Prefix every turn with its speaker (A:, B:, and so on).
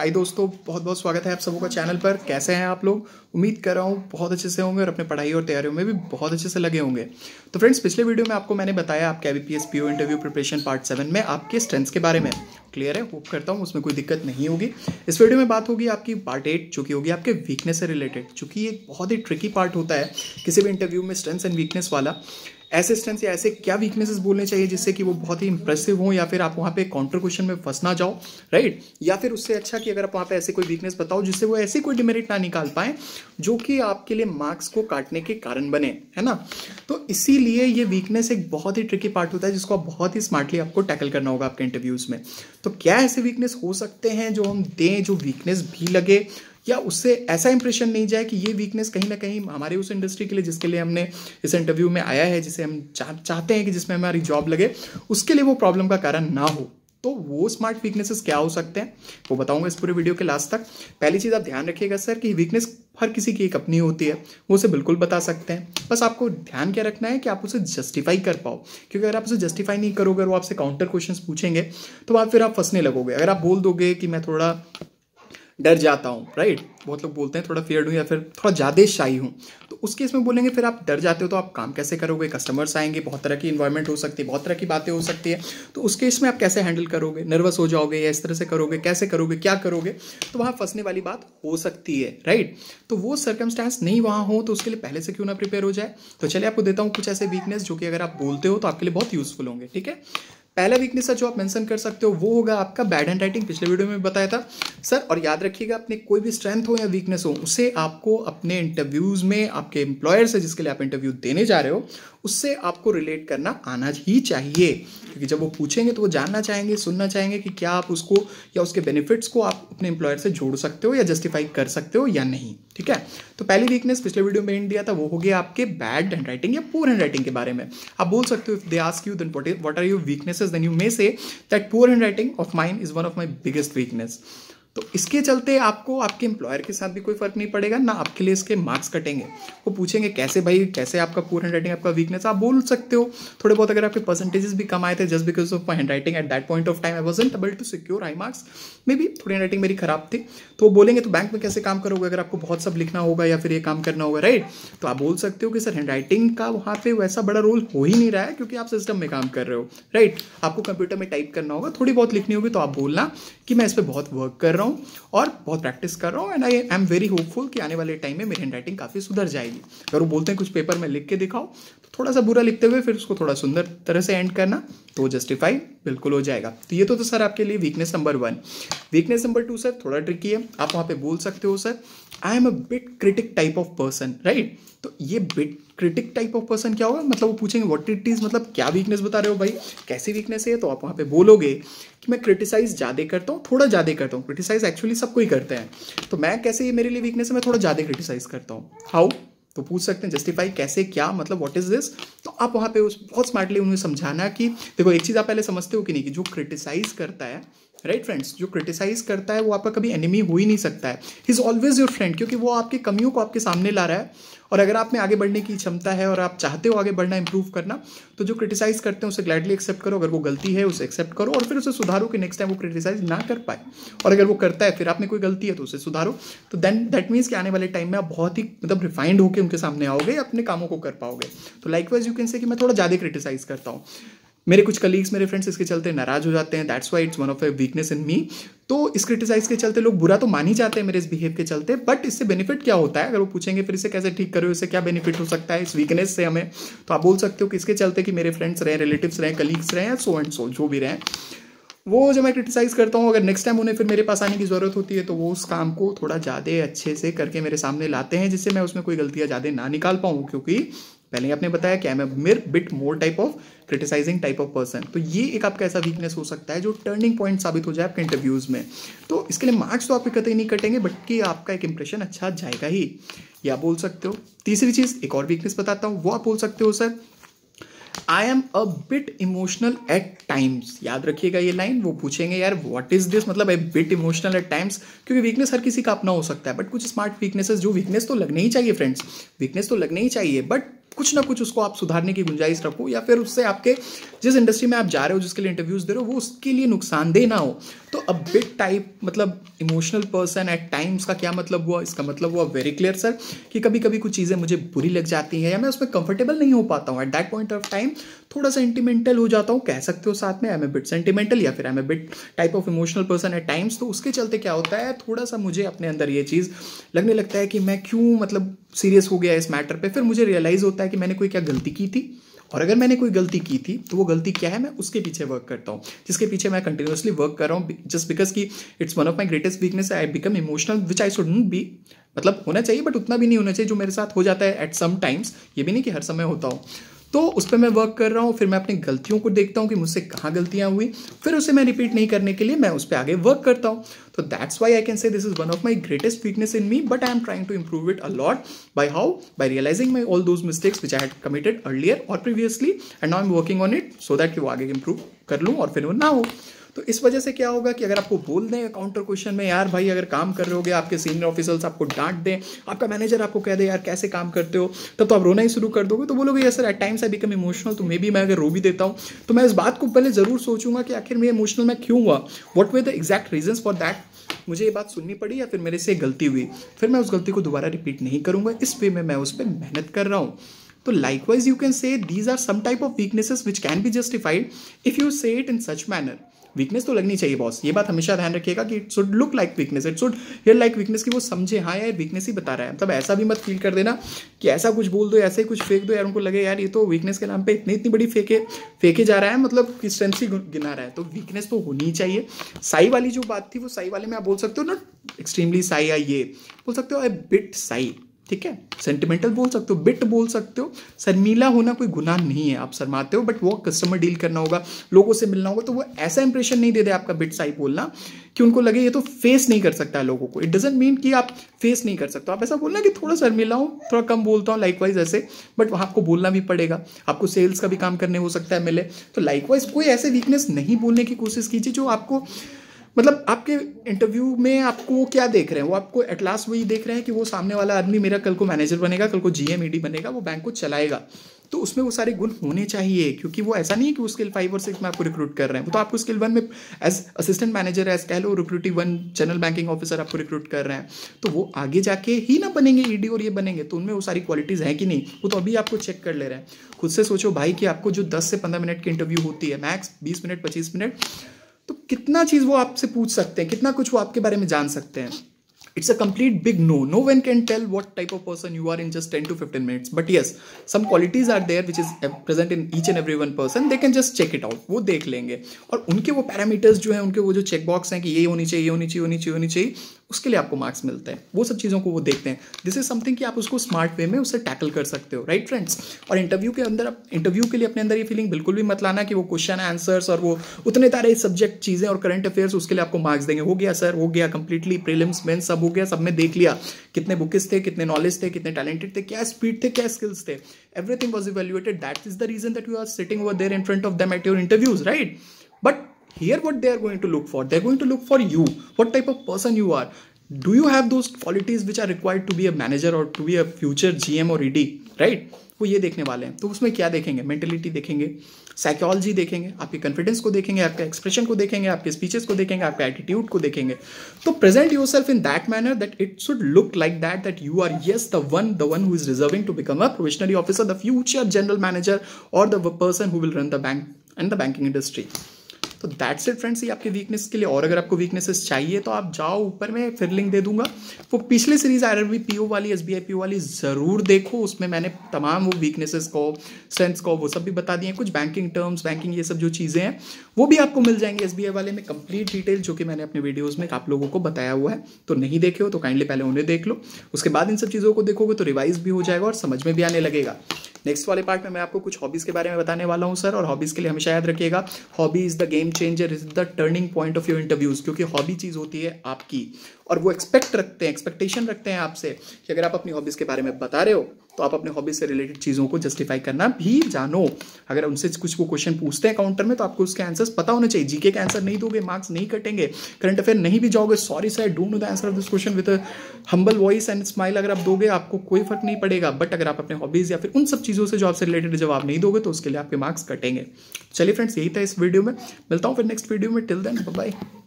A: हाय दोस्तों बहुत बहुत स्वागत है आप सबों का चैनल पर कैसे हैं आप लोग उम्मीद कर रहा हूँ बहुत अच्छे से होंगे और अपने पढ़ाई और तैयारियों में भी बहुत अच्छे से लगे होंगे तो फ्रेंड्स पिछले वीडियो में आपको मैंने बताया आपके I B interview preparation part seven में आपके स्ट्रेंथ्स के बारे में क्लियर है होप करता हूँ उसमें कोई दिक्कत नहीं होगी इस वीडियो में बात होगी आपकी पार्ट एट चूंकि होगी आपके वीकनेस से रिलेटेड चूंकि ये बहुत ही ट्रिकी पार्ट होता है किसी भी इंटरव्यू में स्ट्रेंथ्स एंड वीकनेस वाला ऐसे स्ट्रेंथ्स या ऐसे क्या वीकनेसेस बोलने चाहिए जिससे कि वो बहुत ही इंप्रेसिव हो या फिर आप वहाँ पे काउंटर क्वेश्चन में फंस ना जाओ राइट या फिर उससे अच्छा कि अगर आप वहाँ पे ऐसे कोई वीकनेस बताओ जिससे वो ऐसे कोई डिमेरिट ना निकाल पाए जो कि आपके लिए मार्क्स को काटने के कारण बने है ना तो इसीलिए ये वीकनेस एक बहुत ही ट्रिकी पार्ट होता है जिसको आप बहुत ही स्मार्टली आपको टैकल करना होगा आपके इंटरव्यूज़ में तो क्या ऐसे वीकनेस हो सकते हैं जो हम दें जो वीकनेस भी लगे या उससे ऐसा इंप्रेशन नहीं जाए कि ये वीकनेस कहीं ना कहीं हमारे उस इंडस्ट्री के लिए जिसके लिए हमने इस इंटरव्यू में आया है जिसे हम चाहते हैं कि जिसमें हमारी जॉब लगे उसके लिए वो प्रॉब्लम का कारण ना हो तो वो स्मार्ट वीकनेसेस क्या हो सकते हैं वो बताऊंगा इस पूरे वीडियो के लास्ट तक पहली चीज़ आप ध्यान रखिएगा सर कि वीकनेस हर किसी की एक अपनी होती है वो उसे बिल्कुल बता सकते हैं बस आपको ध्यान क्या रखना है कि आप उसे जस्टिफाई कर पाओ क्योंकि अगर आप उसे जस्टिफाई नहीं करोगे और वो आपसे काउंटर क्वेश्चन पूछेंगे तो आप फिर आप फंसने लगोगे अगर आप बोल दोगे कि मैं थोड़ा डर जाता हूँ राइट बहुत लोग बोलते हैं थोड़ा फेयर्ड हूँ या फिर थोड़ा ज़्यादा शाही हूँ तो उस केस में बोलेंगे फिर आप डर जाते हो तो आप काम कैसे करोगे कस्टमर्स आएंगे बहुत तरह की इन्वायरमेंट हो सकती है बहुत तरह की बातें हो सकती है तो उस केस में आप कैसे हैंडल करोगे नर्वस हो जाओगे या इस तरह से करोगे कैसे करोगे क्या करोगे तो वहाँ फंसने वाली बात हो सकती है राइट तो वो सर्कमस्टांस नहीं वहाँ हो तो उसके लिए पहले से क्यों ना प्रिपेयर हो जाए तो चलिए आपको देता हूँ कुछ ऐसे वीकनेस जो कि अगर आप बोलते हो तो आपके लिए बहुत यूजफुल होंगे ठीक है पहला वीकनेस सर जो आप मेंशन कर सकते हो वो होगा आपका बैड हैंड राइटिंग पिछले वीडियो में बताया था सर और याद रखिएगा अपने कोई भी स्ट्रेंथ हो या वीकनेस हो उसे आपको अपने इंटरव्यूज़ में आपके एम्प्लॉयर से जिसके लिए आप इंटरव्यू देने जा रहे हो उससे आपको रिलेट करना आना ही चाहिए क्योंकि जब वो पूछेंगे तो वो जानना चाहेंगे सुनना चाहेंगे कि क्या आप उसको या उसके बेनिफिट्स को आप अपने एम्प्लॉयर से जोड़ सकते हो या जस्टिफाई कर सकते हो या नहीं ठीक है तो पहली वीकनेस पिछले वीडियो में हिंट दिया था वो हो गया आपके बैड हैंड राइटिंग या पोर हैंड राइटिंग के बारे में आप बोल सकते हो if they ask you then what are your weaknesses then you may say that poor handwriting of mind is one of my biggest weakness तो इसके चलते आपको आपके एम्प्लॉयर के साथ भी कोई फर्क नहीं पड़ेगा ना आपके लिए इसके मार्क्स कटेंगे वो पूछेंगे कैसे भाई कैसे आपका पूर हैंड राइटिंग आपका वीकनेस आप बोल सकते हो थोड़े बहुत अगर आपके परसेंटेजेस भी कम आए थे just because of my handwriting at that point of time I was able to secure I marks maybe थोड़ी हैंड राइटिंग मेरी खराब थी तो वो बोलेंगे तो बैंक में कैसे काम करोगे अगर आपको बहुत सब लिखना होगा या फिर ये काम करना होगा राइट तो आप बोल सकते हो कि सर हैंड राइटिंग का वहाँ पे वैसा बड़ा रोल हो ही नहीं रहा है क्योंकि आप सिस्टम में काम कर रहे हो राइट आपको कंप्यूटर में टाइप करना होगा थोड़ी बहुत लिखनी होगी तो आप बोलना कि मैं इस पर बहुत वर्क कर रहा हूँ रहा हूँ और बहुत प्रैक्टिस कर रहा हूँ and I I am very hopeful कि आने वाले टाइम में मेरी हैंड राइटिंग काफ़ी सुधर जाएगी अगर वो बोलते हैं कुछ पेपर में लिख के दिखाओ तो थोड़ा सा बुरा लिखते हुए फिर उसको थोड़ा सुंदर तरह से एंड करना तो जस्टिफाई बिल्कुल हो जाएगा तो ये तो, तो सर आपके लिए weakness number one weakness number two sir थोड़ा ट्रिकी है आप वहाँ पे बोल सकते हो sir I am a bit critic type of person right तो ये bit critic type of person क्या होगा मतलब वो पूछेंगे व्हाट इट इज़ मतलब क्या वीकनेस बता रहे हो भाई कैसी वीकनेस है तो आप वहाँ पे बोलोगे कि मैं क्रिटिसाइज ज़्यादा करता हूँ थोड़ा ज़्यादा करता हूँ क्रिटिसाइज एक्चुअली सबको ही करते हैं तो मैं कैसे ये मेरे लिए वीकनेस है मैं थोड़ा ज़्यादा क्रिटिसाइज करता हूँ हाउ तो पूछ सकते हैं जस्टिफाई कैसे क्या मतलब व्हाट इज दिस तो आप वहां पे उस बहुत स्मार्टली उन्हें समझाना कि देखो एक चीज़ आप पहले समझते हो कि नहीं कि जो क्रिटिसाइज करता है राइट फ्रेंड्स जो क्रिटिसाइज करता है वो आपका कभी एनिमी हो ही नहीं सकता है इज ऑलवेज योर फ्रेंड क्योंकि वो आपकी कमियों को आपके सामने ला रहा है और अगर आप में आगे बढ़ने की क्षमता है और आप चाहते हो आगे बढ़ना इंप्रूव करना तो जो क्रिटिसाइज करते हैं उसे ग्लैडली एक्सेप्ट करो अगर वो गलती है उसे एक्सेप्ट करो और फिर उसे सुधारो कि नेक्स्ट टाइम वो क्रिटिसाइज ना कर पाए और अगर वो करता है फिर आप में कोई गलती है तो उसे सुधारो तो देन दैट मीन्स कि आने वाले टाइम में आप बहुत ही मतलब रिफाइंड होकर उनके सामने आओगे अपने कामों को कर पाओगे तो लाइकवाइज यू कैन से कि मैं थोड़ा ज़्यादा क्रिटिसाइज करता हूँ मेरे कुछ कलीग्स मेरे फ्रेंड्स इसके चलते नाराज हो जाते हैं that's why it's one of a weakness in me तो इस क्रिटिसाइज के चलते लोग बुरा तो मान ही जाते हैं मेरे इस बिहेव के चलते बट इससे बेनिफिट क्या होता है अगर वो पूछेंगे फिर इसे कैसे ठीक करो इससे क्या बेनिफिट हो सकता है इस वीकनेस से हमें तो आप बोल सकते हो कि इसके चलते कि मेरे फ्रेंड्स रहे रिलेटिव रहे कलीग्स रहे सो एंड सो जो भी रहे वो जो मैं क्रिटिसाइज़ करता हूँ अगर नेक्स्ट टाइम उन्हें फिर मेरे पास आने की ज़रूरत होती है तो वो उस काम को थोड़ा ज़्यादा अच्छे से करके मेरे सामने लाते हैं जिससे मैं उसमें कोई गलतियाँ ज़्यादा ना निकाल पाऊँ क्योंकि पहले आपने बताया कि I am mere bit more type of criticising type of person तो ये एक आपका ऐसा वीकनेस हो सकता है जो टर्निंग पॉइंट साबित हो जाए आपके इंटरव्यूज़ में तो इसके लिए मार्क्स तो आपके कतई नहीं कटेंगे बट कि आपका एक इंप्रेशन अच्छा जाएगा ही ये आप बोल सकते हो तीसरी चीज़ एक और वीकनेस बताता हूँ वो आप बोल सकते हो sir I am a bit emotional at times याद रखिएगा ये लाइन वो पूछेंगे यार वॉट इज दिस मतलब I bit emotional at times क्योंकि वीकनेस हर किसी का अपना हो सकता है बट कुछ स्मार्ट वीकनेसेस जो वीकनेस तो लगने ही चाहिए फ्रेंड्स वीकनेस तो लगने ही चाहिए बट कुछ ना कुछ उसको आप सुधारने की गुंजाइश रखो या फिर उससे आपके जिस इंडस्ट्री में आप जा रहे हो जिसके लिए इंटरव्यूज़ दे रहे हो वो उसके लिए नुकसानदेह ना हो तो अ बिट टाइप मतलब इमोशनल पर्सन एट टाइम्स का क्या मतलब हुआ इसका मतलब हुआ वेरी क्लियर सर कि कभी कभी कुछ चीज़ें मुझे बुरी लग जाती हैं या मैं उसमें कंफर्टेबल नहीं हो पाता हूँ at that point of time थोड़ा सा इंटीमेंटल हो जाता हूँ कह सकते हो साथ में I am a bit sentimental या फिर I am a bit type of emotional person at times तो उसके चलते क्या होता है थोड़ा सा मुझे अपने अंदर ये चीज़ लगने लगता है कि मैं क्यों मतलब सीरियस हो गया इस मैटर पर फिर मुझे रियलाइज़ होता है कि मैंने कोई क्या गलती की थी और अगर मैंने कोई गलती की थी तो वो गलती क्या है मैं उसके पीछे वर्क करता हूँ जिसके पीछे मैं कंटिन्यूसली वर्क कर रहा हूँ जस्ट बिकॉज की it's one of my greatest weakness I become emotional which I should be मतलब होना चाहिए बट उतना भी नहीं होना चाहिए जो मेरे साथ हो जाता है एट सम टाइम्स ये भी नहीं कि हर समय होता हूँ तो उस पर मैं वर्क कर रहा हूँ फिर मैं अपनी गलतियों को देखता हूँ कि मुझसे कहाँ गलतियाँ हुई फिर उसे मैं रिपीट नहीं करने के लिए मैं उस पर आगे वर्क करता हूँ तो that's why I can say this is one of my greatest weakness in me but I am trying to improve it a lot by how by realising my all those mistakes which I had committed earlier और previously and now am working on it so that कि वो आगे improve कर लूँ और फिर वो ना हो तो इस वजह से क्या होगा कि अगर आपको बोल दें काउंटर क्वेश्चन में यार भाई अगर काम कर रहे होगे आपके सीनियर ऑफिसर्स आपको डांट दें आपका मैनेजर आपको कह दे यार कैसे काम करते हो तब तो आप रोना ही शुरू कर दोगे तो बोलोगे यार sir at times I become emotional तो मे बी मैं अगर रो भी देता हूँ तो मैं इस बात को पहले ज़रूर सोचूंगा कि आखिर मैं इमोशनल मैं क्यों हुआ what way the exact reason for that मुझे ये बात सुननी पड़ी या फिर मेरे से गलती हुई फिर मैं उस गलती को दोबारा रिपीट नहीं करूँगा इस वे में मैं उस पर मेहनत कर रहा हूँ तो likewise you can say these are some type of weaknesses which can be justified if you say it in such manner weakness तो लगनी चाहिए बॉस ये बात हमेशा ध्यान रखिएगा कि it should look like weakness it should hear like weakness कि वो समझे हाँ यार वीकनेस ही बता रहा है मतलब ऐसा भी मत फील कर देना कि ऐसा कुछ बोल दो ऐसे कुछ फेंक दो यार उनको लगे यार ये तो वीकनेस के नाम पर इतनी इतनी बड़ी फेंके फेंके जा रहा है मतलब कि स्ट्रेंथ ही गिना रहा है तो वीकनेस तो होनी चाहिए साई वाली जो बात थी वो साई वाले में आप बोल सकते हो ना एक्सट्रीमली साई आई ये बोल सकते हो ए बिट साई ठीक है सेंटिमेंटल बोल सकते हो बिट बोल सकते हो शर्मीला होना कोई गुनाह नहीं है आप शर्माते हो बट वो कस्टमर डील करना होगा लोगों से मिलना होगा तो वो ऐसा इंप्रेशन नहीं दे दे आपका बिट साइप बोलना कि उनको लगे ये तो फेस नहीं कर सकता है लोगों को इट डजेंट मीन कि आप फेस नहीं कर सकते आप ऐसा बोलना कि थोड़ा शर्मीला हूँ थोड़ा कम बोलता हूँ लाइकवाइज ऐसे बट वहाँ आपको बोलना भी पड़ेगा आपको सेल्स का भी काम करने हो सकता है मिले तो लाइकवाइज कोई ऐसे वीकनेस नहीं बोलने की कोशिश कीजिए जो आपको मतलब आपके इंटरव्यू में आपको क्या देख रहे हैं वो आपको एट लास्ट वही देख रहे हैं कि वो सामने वाला आदमी मेरा कल को मैनेजर बनेगा कल को जी एम e बनेगा वो बैंक को चलाएगा तो उसमें वो सारे गुण होने चाहिए क्योंकि वो ऐसा नहीं है कि वो स्किल फाइव और सिक्स में आपको रिक्रूट कर रहे हैं वो तो आपको स्किल वन में एज असिस्टेंट मैनेजर एज कह लो recruiting one general banking officer आपको रिक्रूट कर रहे हैं तो वो आगे जाके ही ना बनेंगे ईडी e और ये बनेंगे तो उनमें वो सारी क्वालिटीज़ हैं कि नहीं वो तो अभी आपको चेक कर ले रहे हैं खुद से सोचो भाई कि आपको जो दस से पंद्रह मिनट की इंटरव्यू होती है मैक्स बीस मिनट पच्चीस मिनट तो कितना चीज़ वो आपसे पूछ सकते हैं कितना कुछ वो आपके बारे में जान सकते हैं it's a complete big no no one can tell what type of person you are in just 10 to 15 minutes but yes some qualities are there which is present in each and every one person they can just check it out वो देख लेंगे और उनके वो parameters जो है उनके वो जो चेकबॉक्स हैं कि ये होनी चाहिए ये होनी चाहिए होनी चाहिए होनी चाहिए उसके लिए आपको मार्क्स मिलते हैं वो सब चीज़ों को वो देखते हैं दिस इज समथिंग कि आप उसको स्मार्ट वे में उसे टैकल कर सकते हो राइट फ्रेंड्स और इंटरव्यू के अंदर आप इंटरव्यू के लिए अपने अंदर ये फीलिंग बिल्कुल भी मत लाना कि वो क्वेश्चन आंसर्स और वो उतने सारे सब्जेक्ट चीज़ें और करंट अफेयर्स उसके लिए आपको मार्क्स देंगे हो गया सर हो गया कंप्लीटली प्रिलिम्स मेन सब हो गया सब देख लिया कितने बुकिस थे कितने नॉलेज थे कितने टैलेंटेड थे क्या स्पीड थे क्या स्किल्स थे everything was evaluated that is the reason that you are sitting over there in front of them at your interviews right but here what they are going to look for they are going to look for you what type of person you are do you have those qualities which are required to be a manager और to be a future G M और E वो ये देखने वाले हैं तो उसमें क्या देखेंगे मेंटेलिटी देखेंगे साइकोलॉजी देखेंगे आपके कॉन्फिडेंस को देखेंगे आपके एक्सप्रेशन को देखेंगे आपके स्पीचेस को देखेंगे आपके एटीट्यूड को देखेंगे तो present yourself in that manner that it should look like that that you are yes the one the one who is deserving to become a probationary officer the future general manager और the person who will run the bank and the banking industry तो that's it friends ये आपके weakness के लिए और अगर आपको weaknesses चाहिए तो आप जाओ ऊपर में फिर लिंक दे दूंगा वो पिछली series R R P O वाली S B I P O वाली ज़रूर देखो उसमें मैंने तमाम वो वीकनेसेस को स्ट्रेंथ्स को वो सब भी बता दिए हैं कुछ बैंकिंग टर्म्स बैंकिंग ये सब जो चीज़ें हैं वो भी आपको मिल जाएंगे एस बी आई वाले में कंप्लीट डिटेल जो कि मैंने अपने वीडियोज़ में आप लोगों को बताया हुआ है तो नहीं देखे हो तो काइंडली पहले उन्हें देख लो उसके बाद इन सब चीज़ों को देखोगे तो रिवाइज भी हो जाएगा और समझ में भी आने लगेगा नेक्स्ट वाले पार्ट में मैं आपको कुछ हॉबीज़ के बारे में बताने वाला हूँ सर और हॉबीज़ के लिए हमेशा याद रखिएगा hobby is the game changer is the turning point of your interviews क्योंकि हॉबी चीज़ होती है आपकी और वो एक्सपेक्ट रखते हैं एक्सपेक्टेशन रखते हैं आपसे कि अगर आप अपनी हॉबीज़ के बारे में बता रहे हो तो आप अपने हॉबी से रिलेटेड चीज़ों को जस्टिफाई करना भी जानो अगर उनसे कुछ वो क्वेश्चन पूछते हैं काउंटर में तो आपको उसके आंसर्स पता होना चाहिए जीके के आंसर नहीं दोगे मार्क्स नहीं कटेंगे करंट अफेयर नहीं भी जाओगे sorry sir don't know the answer of this question with humble voice and smile अगर आप दोगे आपको कोई फर्क नहीं पड़ेगा बट अगर आप अपने हॉबीज़ या फिर उन सब चीज़ों से जो आपसे रिलेटेड जवाब नहीं दोगे तो उसके लिए आपके मार्क्स कटेंगे चलिए फ्रेंड्स यही था इस वीडियो में मिलता हूँ फिर नेक्स्ट वीडियो में टिल देन बाय